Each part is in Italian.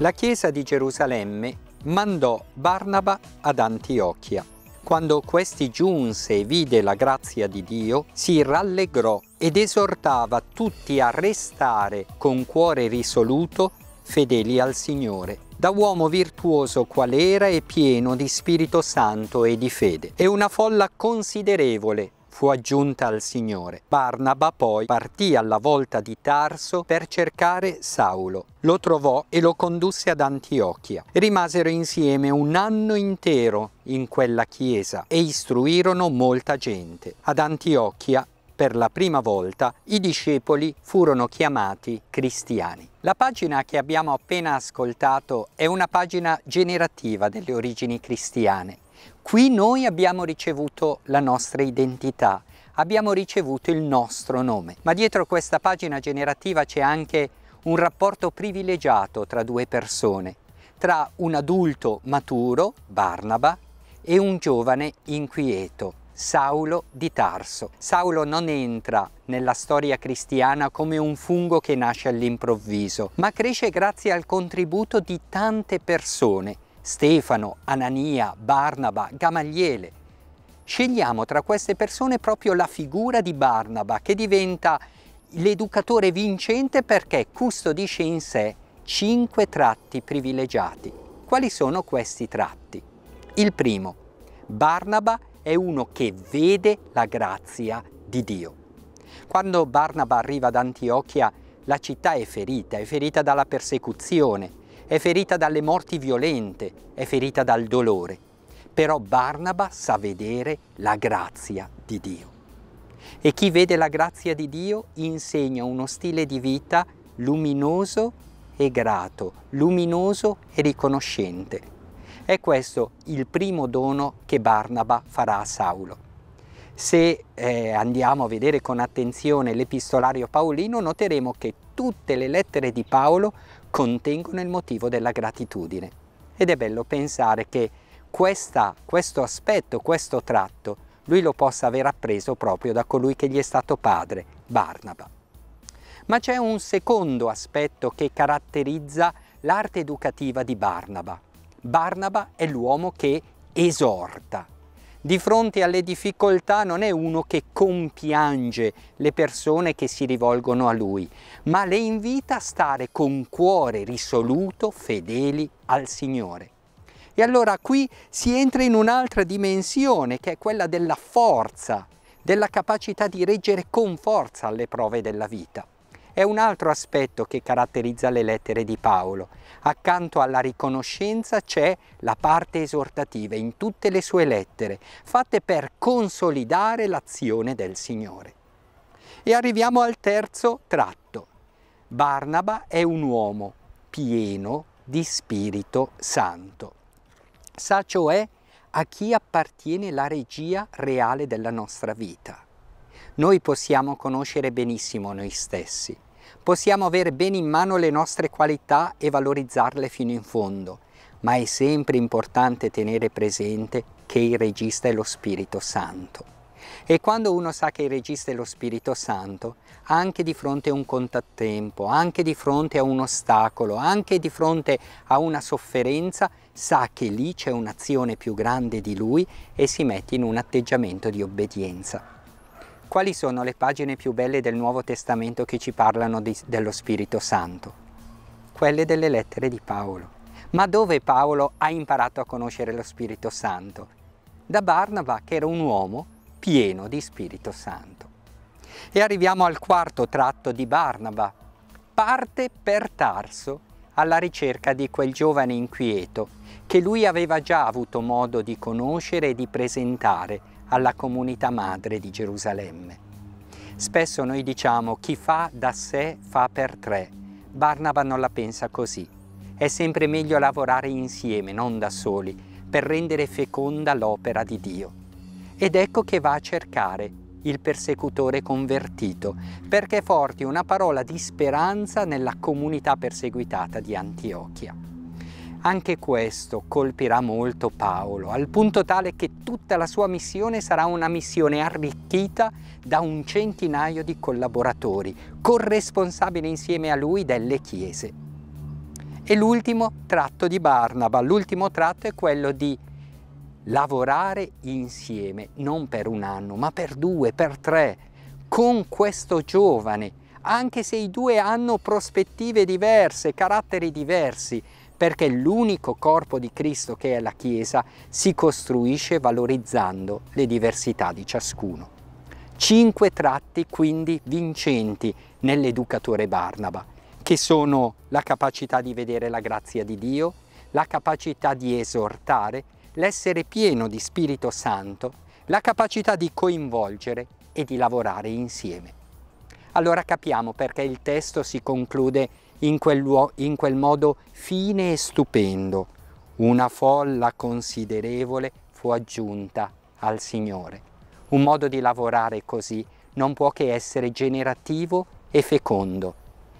La Chiesa di Gerusalemme mandò Barnaba ad Antiochia. Quando questi giunse e vide la grazia di Dio, si rallegrò ed esortava tutti a restare con cuore risoluto fedeli al Signore da uomo virtuoso qual era e pieno di Spirito Santo e di fede. E una folla considerevole fu aggiunta al Signore. Barnaba poi partì alla volta di Tarso per cercare Saulo. Lo trovò e lo condusse ad Antiochia. Rimasero insieme un anno intero in quella chiesa e istruirono molta gente. Ad Antiochia per la prima volta i discepoli furono chiamati cristiani. La pagina che abbiamo appena ascoltato è una pagina generativa delle origini cristiane Qui noi abbiamo ricevuto la nostra identità, abbiamo ricevuto il nostro nome. Ma dietro questa pagina generativa c'è anche un rapporto privilegiato tra due persone, tra un adulto maturo, Barnaba, e un giovane inquieto, Saulo di Tarso. Saulo non entra nella storia cristiana come un fungo che nasce all'improvviso, ma cresce grazie al contributo di tante persone Stefano, Anania, Barnaba, Gamaliele. Scegliamo tra queste persone proprio la figura di Barnaba che diventa l'educatore vincente perché custodisce in sé cinque tratti privilegiati. Quali sono questi tratti? Il primo, Barnaba è uno che vede la grazia di Dio. Quando Barnaba arriva ad Antiochia, la città è ferita, è ferita dalla persecuzione, è ferita dalle morti violente, è ferita dal dolore. Però Barnaba sa vedere la grazia di Dio. E chi vede la grazia di Dio insegna uno stile di vita luminoso e grato, luminoso e riconoscente. È questo il primo dono che Barnaba farà a Saulo. Se eh, andiamo a vedere con attenzione l'epistolario paolino, noteremo che tutte le lettere di Paolo contengono il motivo della gratitudine. Ed è bello pensare che questa, questo aspetto, questo tratto, lui lo possa aver appreso proprio da colui che gli è stato padre, Barnaba. Ma c'è un secondo aspetto che caratterizza l'arte educativa di Barnaba. Barnaba è l'uomo che esorta, di fronte alle difficoltà non è uno che compiange le persone che si rivolgono a lui, ma le invita a stare con cuore risoluto, fedeli al Signore. E allora qui si entra in un'altra dimensione che è quella della forza, della capacità di reggere con forza alle prove della vita. È un altro aspetto che caratterizza le lettere di Paolo. Accanto alla riconoscenza c'è la parte esortativa in tutte le sue lettere, fatte per consolidare l'azione del Signore. E arriviamo al terzo tratto. Barnaba è un uomo pieno di Spirito Santo. Sa cioè a chi appartiene la regia reale della nostra vita. Noi possiamo conoscere benissimo noi stessi, Possiamo avere bene in mano le nostre qualità e valorizzarle fino in fondo, ma è sempre importante tenere presente che il regista è lo Spirito Santo. E quando uno sa che il regista è lo Spirito Santo, anche di fronte a un contattempo, anche di fronte a un ostacolo, anche di fronte a una sofferenza, sa che lì c'è un'azione più grande di lui e si mette in un atteggiamento di obbedienza. Quali sono le pagine più belle del Nuovo Testamento che ci parlano di, dello Spirito Santo? Quelle delle lettere di Paolo. Ma dove Paolo ha imparato a conoscere lo Spirito Santo? Da Barnaba, che era un uomo pieno di Spirito Santo. E arriviamo al quarto tratto di Barnaba. Parte per Tarso alla ricerca di quel giovane inquieto che lui aveva già avuto modo di conoscere e di presentare alla comunità madre di Gerusalemme. Spesso noi diciamo chi fa da sé fa per tre. Barnaba non la pensa così. È sempre meglio lavorare insieme, non da soli, per rendere feconda l'opera di Dio. Ed ecco che va a cercare il persecutore convertito, perché porti una parola di speranza nella comunità perseguitata di Antiochia. Anche questo colpirà molto Paolo, al punto tale che tutta la sua missione sarà una missione arricchita da un centinaio di collaboratori, corresponsabili insieme a lui delle chiese. E l'ultimo tratto di Barnaba, l'ultimo tratto è quello di lavorare insieme, non per un anno, ma per due, per tre, con questo giovane, anche se i due hanno prospettive diverse, caratteri diversi, perché l'unico corpo di Cristo che è la Chiesa si costruisce valorizzando le diversità di ciascuno. Cinque tratti quindi vincenti nell'educatore Barnaba, che sono la capacità di vedere la grazia di Dio, la capacità di esortare, l'essere pieno di Spirito Santo, la capacità di coinvolgere e di lavorare insieme allora capiamo perché il testo si conclude in quel, in quel modo fine e stupendo. Una folla considerevole fu aggiunta al Signore. Un modo di lavorare così non può che essere generativo e fecondo.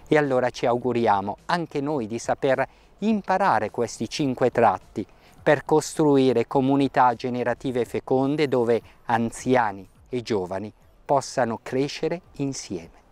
E allora ci auguriamo anche noi di saper imparare questi cinque tratti per costruire comunità generative e feconde dove anziani e giovani possano crescere insieme.